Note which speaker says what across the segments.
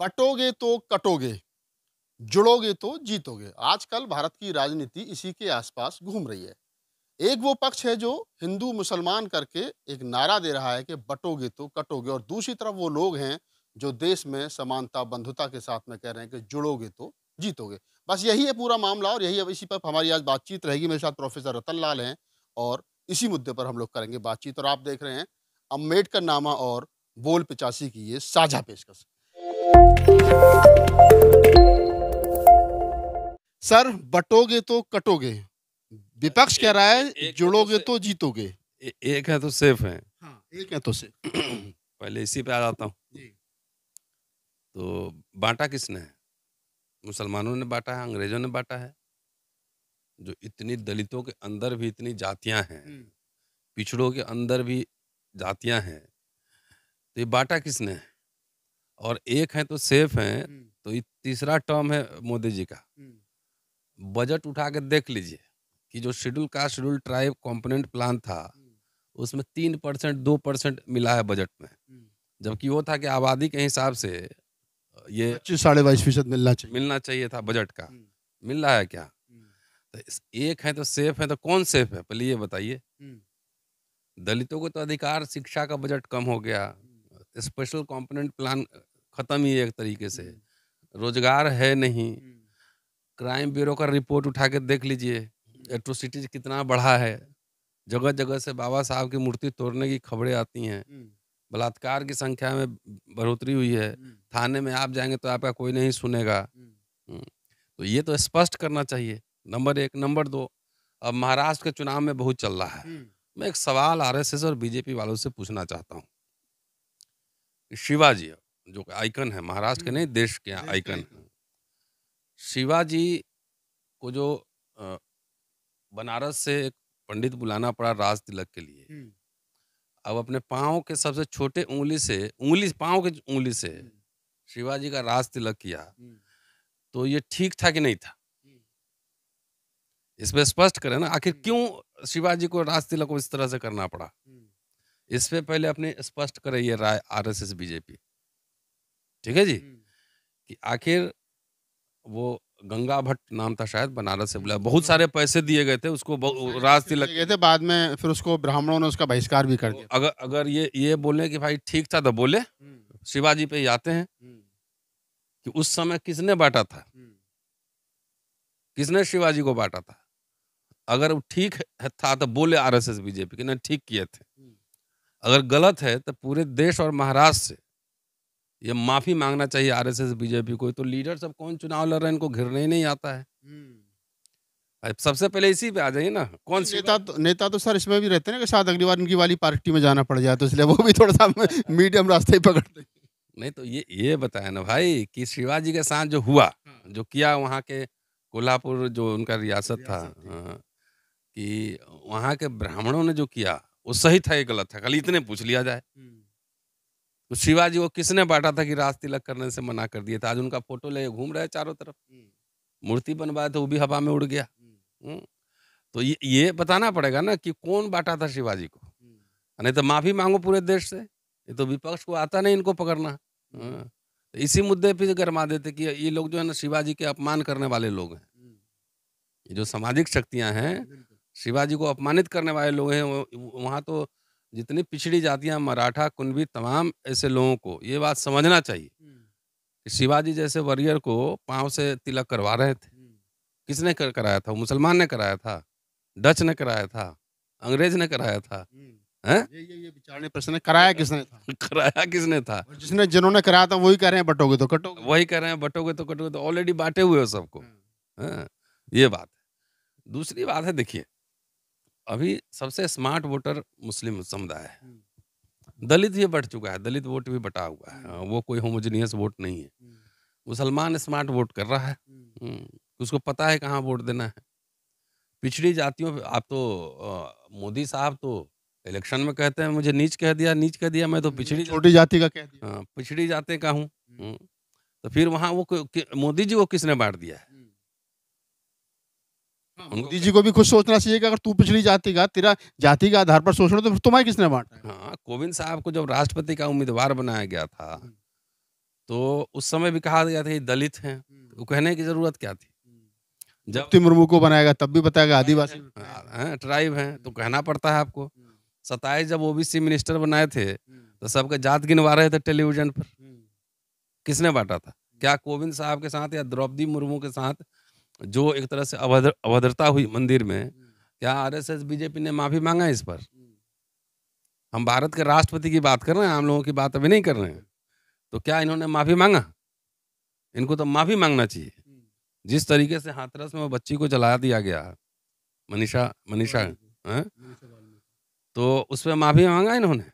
Speaker 1: बटोगे तो कटोगे जुड़ोगे तो जीतोगे आजकल भारत की राजनीति इसी के आसपास घूम रही है एक वो पक्ष है जो हिंदू मुसलमान करके एक नारा दे रहा है कि बटोगे तो कटोगे और दूसरी तरफ वो लोग हैं जो देश में समानता बंधुता के साथ में कह रहे हैं कि जुड़ोगे तो जीतोगे बस यही है पूरा मामला और यही अब इसी पर हमारी आज बातचीत रहेगी मेरे साथ प्रोफेसर रतन लाल हैं और इसी मुद्दे पर हम लोग करेंगे बातचीत और आप देख रहे हैं अम्बेडकर नामा और बोल पिचासी की ये साझा पेशकश सर बटोगे तो कटोगे विपक्ष कह रहा है तो जुड़ोगे तो जीतोगे एक है तो सेफ है हाँ, एक है तो सेफ पहले इसी पे आ जाता हूँ
Speaker 2: तो बांटा किसने है मुसलमानों ने बांटा है अंग्रेजों ने बांटा है जो इतनी दलितों के अंदर भी इतनी जातियां हैं हम्म। पिछड़ों के अंदर भी जातियां हैं तो ये बांटा किसने है और एक है तो सेफ है तो ये तीसरा टर्म है मोदी जी का बजट उठा के देख लीजिए कि जो schedule caste schedule tribe component plan था उसमें तीन परसेंट दो परसेंट मिला है बजट में जबकि वो था कि आबादी के हिसाब से ये
Speaker 1: साढ़े बाईस फीसद मिलना चाहिए
Speaker 2: मिलना चाहिए था बजट का मिल रहा है क्या तो एक है तो सेफ है तो कौन सेफ है पहले ये बताइए दलितों को तो अधिकार शिक्षा का बजट कम हो गया स्पेशल कंपोनेंट प्लान ख़त्म ही एक तरीके से हम्म। रोजगार है नहीं हम्म। क्राइम ब्यूरो का रिपोर्ट उठा के देख लीजिए हम्म। एट्रोसिटीज कितना बढ़ा है जगह जगह से बाबा साहब की मूर्ति तोड़ने की खबरें आती हैं बलात्कार की संख्या में बढ़ोतरी हुई है थाने में आप जाएंगे तो आपका कोई नहीं सुनेगा तो ये तो स्पष्ट करना चाहिए नंबर एक नंबर दो अब महाराष्ट्र के चुनाव में बहुत चल रहा है मैं एक सवाल आरएसएस और बीजेपी वालों से पूछना चाहता हूँ शिवाजी अब जो आइकन है महाराष्ट्र के हम्म। नहीं देश के आइकन है शिवाजी को जो बनारस से एक पंडित बुलाना पड़ा राज तिलक के लिए हम्म। अब अपने पाओ के सबसे छोटे उंगली से उंगली पाओ के उंगली से हम्म। शिवाजी का राज तिलक किया तो ये ठीक था कि नहीं था इसमें स्पष्ट करें ना आखिर क्यों शिवाजी को राज तिलक को इस तरह से करना पड़ा इस पे पहले अपने स्पष्ट करे ये राय आरएसएस बीजेपी ठीक है जी हम्म। कि आखिर वो गंगा भट्ट नाम था शायद बनारस से बुलाया हम्म, बहुत हम्म। सारे पैसे दिए गए थे उसको राज तिलक गए थे
Speaker 1: बाद में फिर उसको ब्राह्मणों ने उसका बहिष्कार भी कर दिया
Speaker 2: अगर अगर ये ये बोले कि भाई ठीक था तो बोले शिवाजी पे आते हैं कि उस समय किसने बांटा था किसने शिवाजी को बांटा था अगर ठीक था तो बोले आरएसएस बीजेपी कि ठीक किए थे अगर गलत है तो पूरे देश और महाराष्ट्र से ये माफी मांगना चाहिए आरएसएस बीजेपी को तो लीडर सब कौन चुनाव लड़ रहे हैं इनको घिरने ही नहीं आता है हम्म। सबसे पहले इसी पे आ जाइए ना
Speaker 1: कौन नेता तो, नेता तो सर इसमें भी रहते ना कि शायद अगली बार इनकी वाली पार्टी में जाना पड़ जाए तो इसलिए वो भी थोड़ा सा मीडियम रास्ते ही पकड़ते
Speaker 2: नहीं तो ये ये बताया ना भाई कि शिवाजी के साथ जो हुआ हाँ। जो किया वहाँ के कोल्हापुर जो उनका रियासत था हाँ, कि वहाँ के ब्राह्मणों ने जो किया वो सही था या गलत था खाली इतने पूछ लिया जाए हम्म। तो शिवाजी को किसने बांटा था कि राज तिलक करने से मना कर दिया था आज उनका फोटो ले घूम रहे चारों तरफ हम्म। मूर्ति बनवाया था तो वो भी हवा में उड़ गया हम्म। हम्म। तो ये ये बताना पड़ेगा ना कि कौन बांटा था शिवाजी को नहीं तो माफी मांगो पूरे देश से ये तो विपक्ष को आता नहीं इनको पकड़ना हाँ। तो इसी मुद्दे पे गरमा देते कि ये लोग जो है ना शिवाजी के अपमान करने वाले लोग हैं ये जो सामाजिक शक्तियां हैं शिवाजी को अपमानित करने वाले लोग हैं वहाँ तो जितनी पिछड़ी जातियां मराठा कुनबी तमाम ऐसे लोगों को ये बात समझना चाहिए कि शिवाजी जैसे वॉरियर को पाँव से तिलक करवा रहे थे किसने कर कराया था मुसलमान ने कराया था डच ने कराया था अंग्रेज ने कराया था है? ये ये, ये प्रश्न कराया किसने था कराया किसने था
Speaker 1: जिसने जिन्होंने कराया था वही कह रहे हैं बटोगे तो कटोगे
Speaker 2: वही कह रहे हैं बटोगे तो कटोगे तो ऑलरेडी बांटे हुए हो सबको हाँ। हाँ, ये बात है दूसरी बात है देखिए अभी सबसे स्मार्ट वोटर मुस्लिम समुदाय है दलित भी बट चुका है दलित वोट भी बटा हुआ है वो कोई होमोजीनियस वोट नहीं है मुसलमान स्मार्ट वोट कर रहा है उसको पता है कहाँ वोट देना है पिछड़ी जातियों आप तो मोदी साहब तो इलेक्शन में कहते हैं मुझे नीच कह दिया नीच कह दिया मैं तो पिछड़ी छोटी जाति का कह दिया हाँ, पिछड़ी जाते का हूँ तो फिर वहाँ वो मोदी जी को किसने बांट दिया है हाँ,
Speaker 1: मोदी जी को भी खुद सोचना चाहिए कि अगर तू पिछली जाति का तेरा जाति के आधार पर सोच रहे तो तुम्हें किसने बांटा
Speaker 2: हाँ कोविंद साहब को जब राष्ट्रपति का उम्मीदवार बनाया गया था हम्म। तो उस समय भी कहा गया था ये दलित है वो हम्म। तो कहने की जरूरत क्या थी
Speaker 1: हम्म। जब मुर्मू को बनाएगा तब भी बताएगा आदिवासी
Speaker 2: हाँ, हैं ट्राइब है तो कहना पड़ता है आपको सताईस जब ओबीसी मिनिस्टर बनाए थे तो सबके जात गिनवा रहे थे टेलीविजन पर किसने बांटा था क्या कोविंद साहब के साथ या द्रौपदी मुर्मू के साथ जो एक तरह से अभद्र अभद्रता हुई मंदिर में क्या हम्म। आरएसएस बीजेपी ने माफी मांगा इस पर हम्म। हम भारत के राष्ट्रपति की बात कर रहे हैं हम लोगों की बात अभी नहीं कर रहे हैं तो क्या इन्होंने माफी मांगा इनको तो माफी मांगना चाहिए हम्म। जिस तरीके से हाथरस में वो बच्ची को जला दिया गया मनीषा मनीषा हाँ? तो उस पर माफी मांगा इन्होंने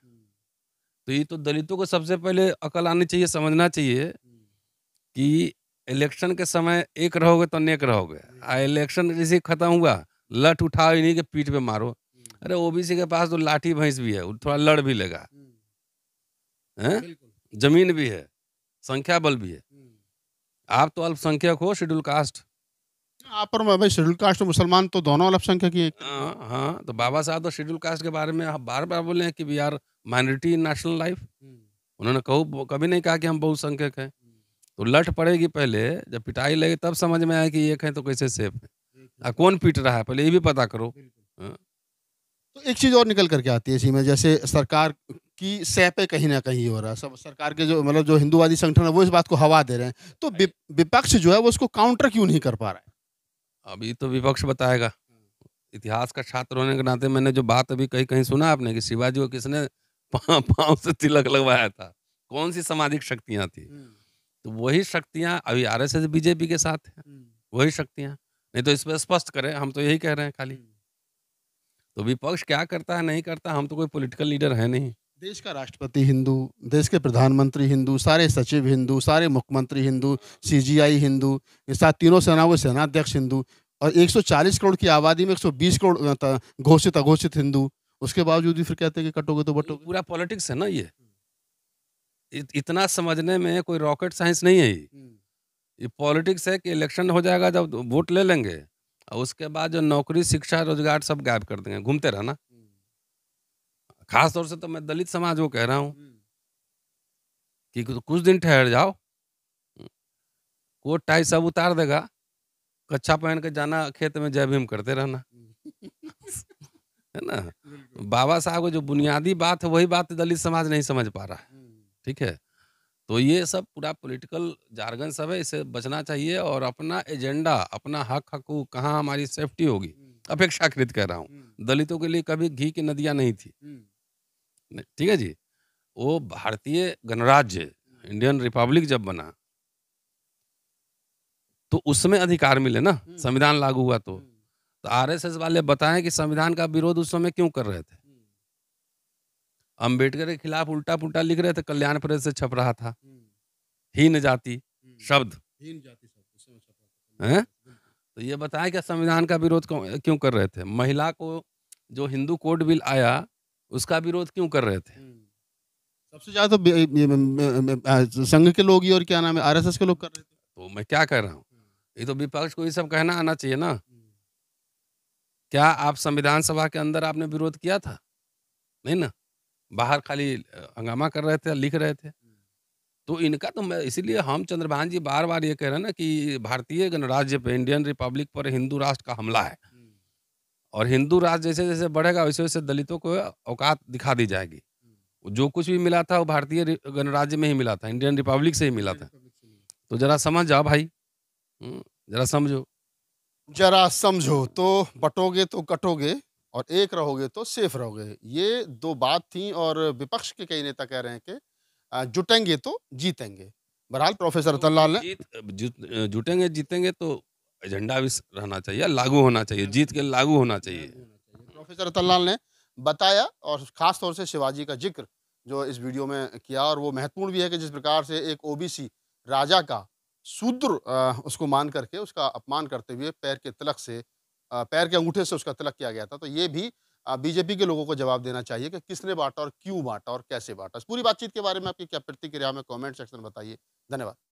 Speaker 2: तो ये तो दलितों को सबसे पहले अकल आनी चाहिए समझना चाहिए कि इलेक्शन के समय एक रहोगे तो नेक रहोगे आ इलेक्शन जैसे खत्म हुआ लठ उठाओ इन्हीं के पीठ पे मारो हम्म। अरे ओबीसी के पास तो लाठी भैंस भी है थोड़ा लड़ भी लेगा हम्म। जमीन भी है संख्या बल भी है हम्म। आप तो अल्पसंख्यक हो शेड्यूल कास्ट
Speaker 1: आप पर भाई शेड्यूल कास्ट मुसलमान तो दोनों अल्पसंख्यक ही
Speaker 2: हाँ, हाँ तो बाबा साहब तो शेड्यूल कास्ट के बारे में बार बार बोले हैं कि we are minority in national life उन्होंने कहू कभी नहीं कहा कि हम बहुसंख्यक हैं तो लट पड़ेगी पहले जब पिटाई लगे तब समझ में आए कि एक है तो कैसे सेफ है आ कौन पीट रहा है पहले ये भी पता करो
Speaker 1: हाँ। तो एक चीज और निकल करके आती है इसी में जैसे सरकार की सह पे कहीं ना कहीं हो रहा है सब सरकार के जो मतलब जो हिंदूवादी संगठन है वो इस बात को हवा दे रहे हैं तो विपक्ष जो है वो उसको काउंटर क्यों नहीं कर पा रहा
Speaker 2: है अभी तो विपक्ष बताएगा इतिहास का छात्र होने के नाते मैंने जो बात अभी कहीं कहीं सुना आपने कि शिवाजी को किसने पाँव से तिलक लगवाया था कौन सी सामाजिक शक्तियां थी हम्म। तो वही शक्तियां अभी आर एस एस बीजेपी के साथ है वही शक्तियां नहीं तो इसमें स्पष्ट करें हम तो यही कह रहे हैं खाली तो विपक्ष क्या करता है नहीं करता हम तो कोई पॉलिटिकल लीडर है
Speaker 1: नहीं देश का राष्ट्रपति हिंदू देश के प्रधानमंत्री हिंदू सारे सचिव हिंदू सारे मुख्यमंत्री हिंदू सीजीआई हिंदू साथ तीनों सेना वो सेनाध्यक्ष हिंदू और 140 करोड़ की आबादी में 120 करोड़ घोषित अघोषित हिंदू उसके बावजूद भी फिर कहते हैं कि कटोगे तो बटोगे
Speaker 2: पूरा पॉलिटिक्स है ना ये इतना समझने में कोई रॉकेट साइंस नहीं है हम्म। ये पॉलिटिक्स है कि इलेक्शन हो जाएगा जब वोट ले लेंगे और उसके बाद जो नौकरी शिक्षा रोजगार सब गायब कर देंगे घूमते रहना हम्म। खास तौर से तो मैं दलित समाज को कह रहा हूँ हम्म। कि कुछ दिन ठहर जाओ कोट टाई सब उतार देगा कच्छा पहन के जाना खेत में जय भीम करते रहना है ना बाबा साहब को जो बुनियादी बात है वही बात दलित समाज नहीं समझ पा रहा है ठीक है तो ये सब पूरा पॉलिटिकल जार्गन सब है इसे बचना चाहिए और अपना एजेंडा अपना हक हकूक कहाँ हमारी सेफ्टी होगी हम्म। अपेक्षाकृत कह रहा हूँ हम्म। दलितों के लिए कभी घी की नदियाँ नहीं थी
Speaker 1: हम्म।
Speaker 2: ठीक है जी वो भारतीय गणराज्य इंडियन रिपब्लिक जब बना तो उसमें अधिकार मिले ना संविधान लागू हुआ तो, तो आरएसएस वाले बताएं कि संविधान का विरोध उस समय क्यों कर रहे थे अंबेडकर के खिलाफ उल्टा पुल्टा लिख रहे थे कल्याण प्रेस से छप रहा था हम्म। हम्म। हीन जाति शब्द
Speaker 1: हीन जाति
Speaker 2: तो ये बताया कि संविधान का विरोध क्यों कर रहे थे महिला को जो हिंदू कोड बिल आया उसका विरोध क्यों कर रहे
Speaker 1: थे हम्म। सबसे ज्यादा तो संघ के लोग ही और क्या नाम है आरएसएस के लोग कर रहे
Speaker 2: थे तो मैं क्या कह रहा हूँ ये तो विपक्ष को ये सब कहना आना चाहिए ना क्या आप संविधान सभा के अंदर आपने विरोध किया था नहीं ना बाहर खाली हंगामा कर रहे थे लिख रहे थे तो इनका तो मैं इसीलिए हम चंद्रभान जी बार बार ये कह रहे हैं ना कि भारतीय गणराज्य पे इंडियन रिपब्लिक पर हिंदू राष्ट्र का हमला है और हिंदू राष्ट्र जैसे जैसे बढ़ेगा वैसे वैसे दलितों को औकात दिखा दी जाएगी जो कुछ भी मिला था वो भारतीय गणराज्य में ही मिला था इंडियन रिपब्लिक से ही मिला था
Speaker 1: तो जरा समझ जाओ भाई जरा समझो जरा समझो तो बटोगे तो कटोगे और एक रहोगे तो सेफ रहोगे ये दो बात थी और विपक्ष के कई नेता कह रहे हैं कि जुटेंगे तो जीतेंगे बहरहाल प्रोफेसर तो ने
Speaker 2: जीत, जुटेंगे जीतेंगे तो एजेंडा भी रहना चाहिए लागू होना चाहिए जीत के लागू होना चाहिए
Speaker 1: प्रोफेसर रतनलाल ने बताया और ख़ास तौर से शिवाजी का जिक्र जो इस वीडियो में किया और वो महत्वपूर्ण भी है कि जिस प्रकार से एक ओबीसी राजा का शूद्र उसको मान करके उसका अपमान करते हुए पैर के तलक से पैर के अंगूठे से उसका तलक किया गया था तो ये भी बीजेपी के लोगों को जवाब देना चाहिए कि किसने बांटा और क्यों बांटा और कैसे बांटा इस पूरी बातचीत के बारे में आपकी क्या प्रतिक्रिया में कमेंट सेक्शन में बताइए धन्यवाद